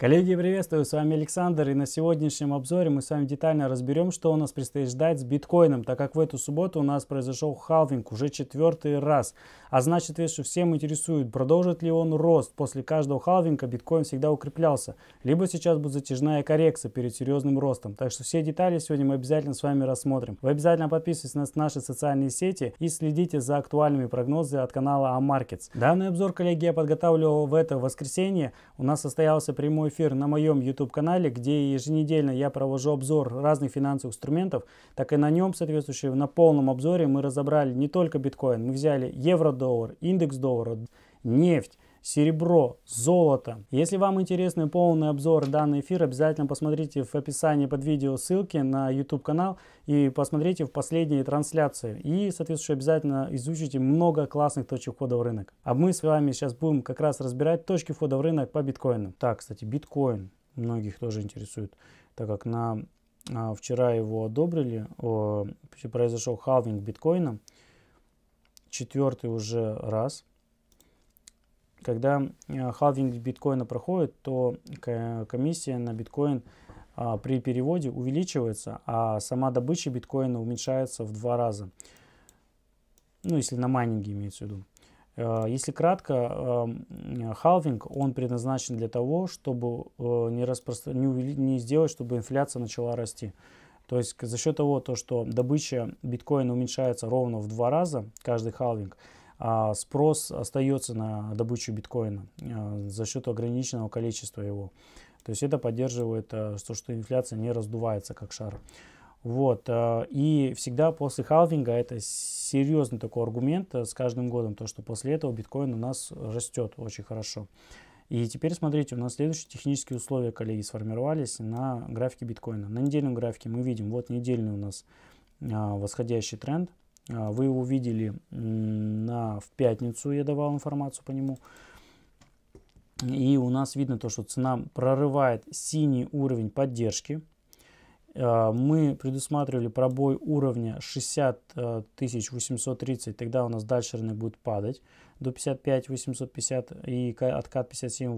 Коллеги, приветствую, с вами Александр, и на сегодняшнем обзоре мы с вами детально разберем, что у нас предстоит ждать с биткоином, так как в эту субботу у нас произошел халвинг уже четвертый раз. А значит, ведь что всем интересует, продолжит ли он рост. После каждого халвинга биткоин всегда укреплялся, либо сейчас будет затяжная коррекция перед серьезным ростом. Так что все детали сегодня мы обязательно с вами рассмотрим. Вы обязательно подписывайтесь на наши социальные сети и следите за актуальными прогнозами от канала Амаркетс. Данный обзор, коллеги, я подготавливал в это воскресенье. У нас состоялся прямой эфир на моем YouTube-канале, где еженедельно я провожу обзор разных финансовых инструментов, так и на нем, соответствующем, на полном обзоре мы разобрали не только биткоин, мы взяли евро-доллар, индекс доллара, нефть, серебро, золото. Если вам интересны полный обзор данный эфир, обязательно посмотрите в описании под видео ссылки на YouTube канал и посмотрите в последние трансляции. И, соответственно, обязательно изучите много классных точек входа в рынок. А мы с вами сейчас будем как раз разбирать точки входа в рынок по биткоину. Так, кстати, биткоин многих тоже интересует, так как на а, вчера его одобрили, о, произошел халвинг биткоина, четвертый уже раз – когда э, халвинг биткоина проходит, то комиссия на биткоин а, при переводе увеличивается, а сама добыча биткоина уменьшается в два раза. Ну, если на майнинге имеется в виду. Э, если кратко, эм, э, халвинг, он предназначен для того, чтобы не, распростран... не, увели... не сделать, чтобы инфляция начала расти. То есть за счет того, то, что добыча биткоина уменьшается ровно в два раза, каждый халвинг – а, спрос остается на добычу биткоина а, за счет ограниченного количества его. То есть это поддерживает а, то, что инфляция не раздувается как шар. Вот. И всегда после халвинга это серьезный такой аргумент с каждым годом, то что после этого биткоин у нас растет очень хорошо. И теперь смотрите, у нас следующие технические условия, коллеги, сформировались на графике биткоина. На недельном графике мы видим, вот недельный у нас восходящий тренд – а, вы его видели на, в пятницу, я давал информацию по нему. И у нас видно то, что цена прорывает синий уровень поддержки. А, мы предусматривали пробой уровня 60 830, э, тогда у нас дальше рынок будет падать до 55 850 и откат 57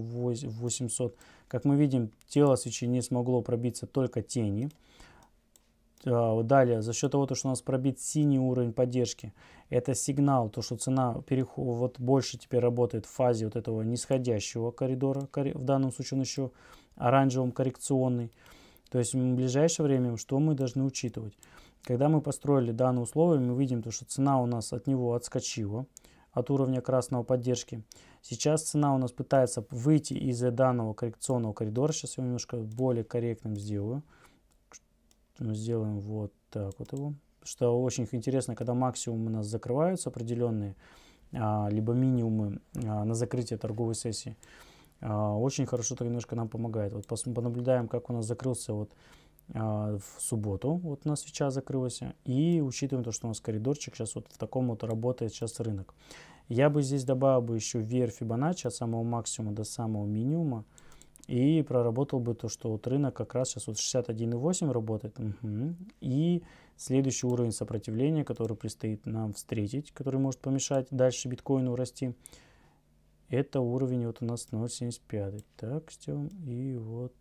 800. Как мы видим, тело свечи не смогло пробиться только тени. А, далее, за счет того, что у нас пробит синий уровень поддержки, это сигнал, то, что цена переход, вот больше теперь работает в фазе вот этого нисходящего коридора, в данном случае он еще оранжевым коррекционный. То есть в ближайшее время что мы должны учитывать? Когда мы построили данные условия, мы видим, то, что цена у нас от него отскочила, от уровня красного поддержки. Сейчас цена у нас пытается выйти из данного коррекционного коридора. Сейчас я его немножко более корректным сделаю мы сделаем вот так вот его. Что очень интересно, когда максимумы у нас закрываются определенные, а, либо минимумы а, на закрытие торговой сессии, а, очень хорошо это немножко нам помогает. Вот понаблюдаем, как у нас закрылся вот в субботу, вот у нас сейчас закрылось, и учитываем то, что у нас коридорчик сейчас вот в таком вот работает сейчас рынок. Я бы здесь добавил бы еще веер Fibonacci от самого максимума до самого минимума, и проработал бы то, что вот рынок как раз сейчас вот 61,8 работает. Угу. И следующий уровень сопротивления, который предстоит нам встретить, который может помешать дальше биткоину расти, это уровень вот у нас 0,75. Так, сделаем. И вот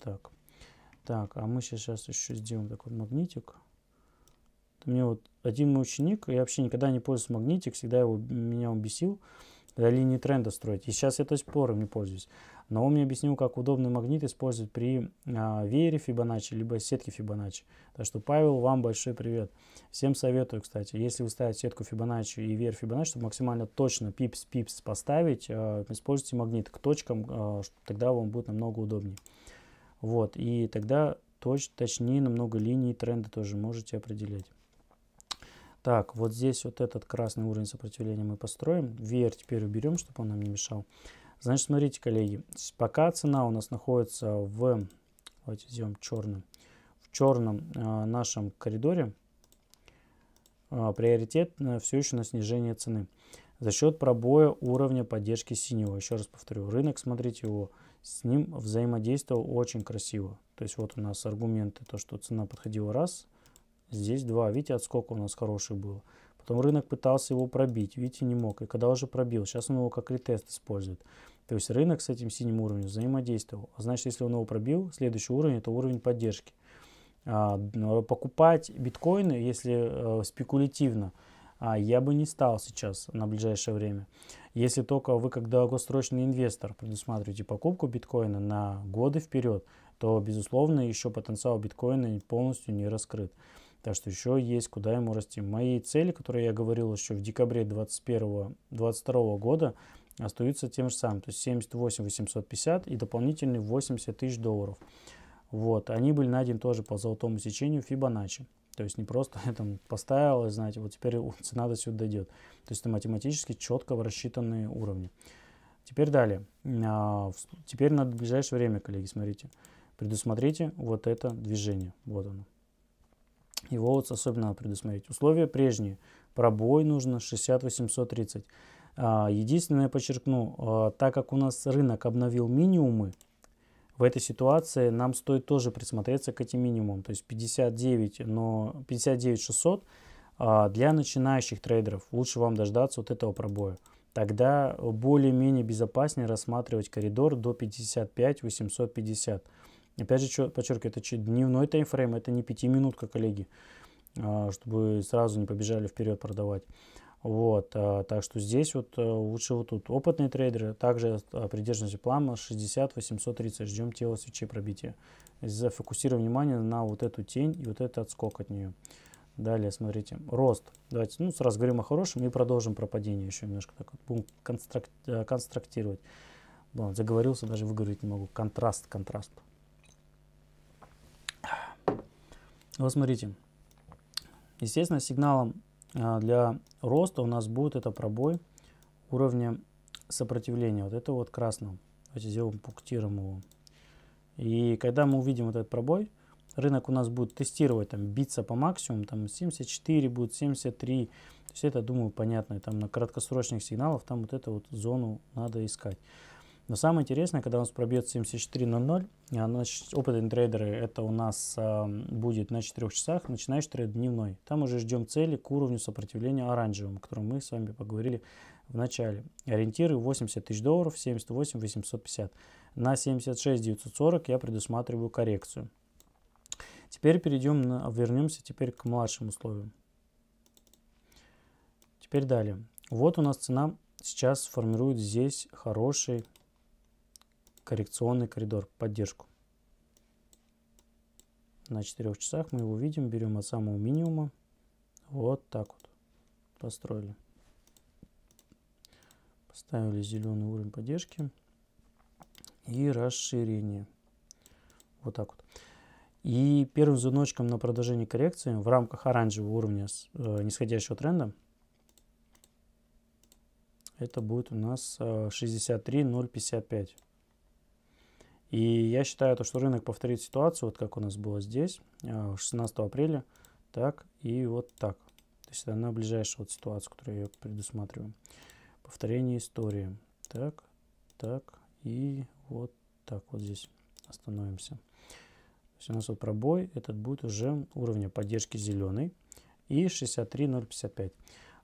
так. Так, а мы сейчас еще сделаем такой магнитик. У меня вот один мой ученик, я вообще никогда не пользуюсь магнитик, всегда его, меня он бесил для э, линии тренда строить. И сейчас я до сих пор им пользуюсь. Но он мне объяснил, как удобный магнит использовать при а, веере Fibonacci, либо сетке Fibonacci. Так что, Павел, вам большой привет. Всем советую, кстати, если вы ставите сетку Fibonacci и веер Fibonacci, чтобы максимально точно пипс-пипс поставить, а, используйте магнит к точкам, а, тогда вам будет намного удобнее. Вот, и тогда точ, точнее намного линий тренда тоже можете определять. Так, вот здесь вот этот красный уровень сопротивления мы построим. Веер теперь уберем, чтобы он нам не мешал. Значит, смотрите, коллеги, пока цена у нас находится в, давайте сделаем черным, в черном э, нашем коридоре, э, приоритет э, все еще на снижение цены за счет пробоя уровня поддержки синего. Еще раз повторю, рынок, смотрите, его с ним взаимодействовал очень красиво. То есть вот у нас аргументы, то, что цена подходила раз, здесь 2. Видите, отскок у нас хороший был. Потом рынок пытался его пробить, видите, не мог. И когда уже пробил, сейчас он его как ретест использует. То есть рынок с этим синим уровнем взаимодействовал. А значит, если он его пробил, следующий уровень – это уровень поддержки. А, покупать биткоины, если а, спекулятивно, а, я бы не стал сейчас на ближайшее время. Если только вы, как долгосрочный инвестор, предусматриваете покупку биткоина на годы вперед, то, безусловно, еще потенциал биткоина полностью не раскрыт. Так что еще есть куда ему расти. Мои цели, которые я говорил еще в декабре 2022 года, остаются тем же самым. То есть 78 850 и дополнительные 80 тысяч долларов. Вот, они были найдены тоже по золотому сечению Фибоначчи. То есть не просто там поставил, знаете, вот теперь цена до сюда дойдет. То есть это математически четко рассчитанные уровни. Теперь далее. А, теперь на ближайшее время, коллеги, смотрите. Предусмотрите вот это движение. Вот оно. Его вот особенно надо предусмотреть. Условия прежние. Пробой нужно 60-830 а, Единственное, я подчеркну, а, так как у нас рынок обновил минимумы, в этой ситуации нам стоит тоже присмотреться к этим минимумам. То есть 59, но 59 600 а, для начинающих трейдеров лучше вам дождаться вот этого пробоя. Тогда более-менее безопаснее рассматривать коридор до 55 850. Опять же, подчеркиваю, это дневной таймфрейм, это не пятиминутка, коллеги, а, чтобы сразу не побежали вперед продавать. Вот, а, так что здесь вот э, лучше вот тут. Опытные трейдеры также а, придерживаемся плана 60-830, ждем тело свечи пробития. Зафокусируем внимание на вот эту тень и вот этот отскок от нее. Далее, смотрите, рост. Давайте, ну, сразу говорим о хорошем и продолжим пропадение еще немножко. Так вот, будем констракт, э, констрактировать. Ладно, заговорился, даже выговорить не могу. Контраст, контраст. Вот смотрите, естественно, сигналом а, для роста у нас будет это пробой уровня сопротивления. Вот это вот красным. Давайте сделаем, пунктируем его. И когда мы увидим вот этот пробой, рынок у нас будет тестировать, там, биться по максимуму, там, 74 будет, 73. То есть это, думаю, понятно. там на краткосрочных сигналах там вот эту вот зону надо искать. Но самое интересное, когда у нас пробьет 74 на 0, опытные трейдеры, это у нас э, будет на 4 часах, начинаешь трейд дневной. Там уже ждем цели к уровню сопротивления оранжевым, о котором мы с вами поговорили в начале. Ориентиры 80 тысяч долларов, 78 850. На 76 940 я предусматриваю коррекцию. Теперь перейдем на, вернемся теперь к младшим условиям. Теперь далее. Вот у нас цена сейчас формирует здесь хороший коррекционный коридор, поддержку. На 4 часах мы его видим, берем от самого минимума. Вот так вот построили. Поставили зеленый уровень поддержки и расширение. Вот так вот. И первым звоночком на продолжение коррекции в рамках оранжевого уровня э, нисходящего тренда это будет у нас э, 63.055. И я считаю, то, что рынок повторит ситуацию, вот как у нас было здесь, 16 э, апреля, так и вот так. То есть это на ближайшую вот ситуацию, которую я предусматриваю. Повторение истории. Так, так и вот так вот здесь остановимся. То есть у нас вот пробой, этот будет уже уровня поддержки зеленый и 63055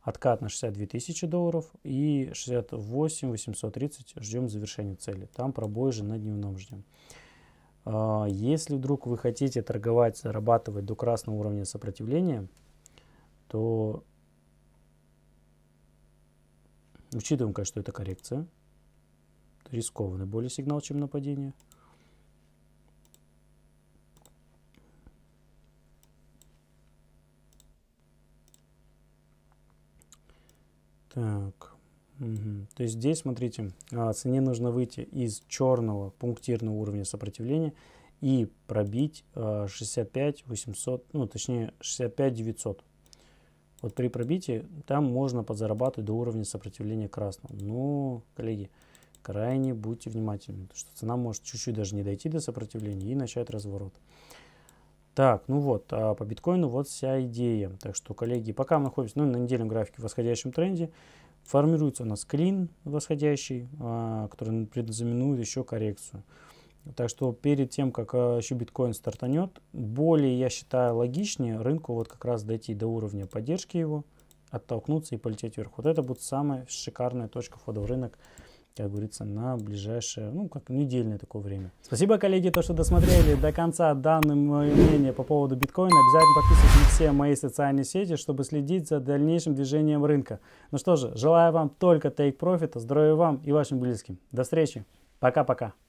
откат на 62 тысячи долларов и 68 830 ждем завершения цели. Там пробой же на дневном ждем. А, если вдруг вы хотите торговать, зарабатывать до красного уровня сопротивления, то учитываем, конечно, что это коррекция. рискованный более сигнал, чем нападение. Так. Угу. То есть здесь, смотрите, а, цене нужно выйти из черного пунктирного уровня сопротивления и пробить 65 а, 800, ну точнее 65 900. Вот при пробитии там можно подзарабатывать до уровня сопротивления красного. Но, ну, коллеги, крайне будьте внимательны, потому что цена может чуть-чуть даже не дойти до сопротивления и начать разворот. Так, ну вот, а по биткоину вот вся идея. Так что, коллеги, пока мы находимся ну, на недельном графике в восходящем тренде, формируется у нас клин восходящий, а, который предзнаменует еще коррекцию. Так что перед тем, как а, еще биткоин стартанет, более, я считаю, логичнее рынку вот как раз дойти до уровня поддержки его, оттолкнуться и полететь вверх. Вот это будет самая шикарная точка входа в рынок как говорится, на ближайшее, ну, как недельное такое время. Спасибо, коллеги, то, что досмотрели до конца данное мое мнение по поводу биткоина. Обязательно подписывайтесь на все мои социальные сети, чтобы следить за дальнейшим движением рынка. Ну что же, желаю вам только тейк профита, здоровья вам и вашим близким. До встречи. Пока-пока.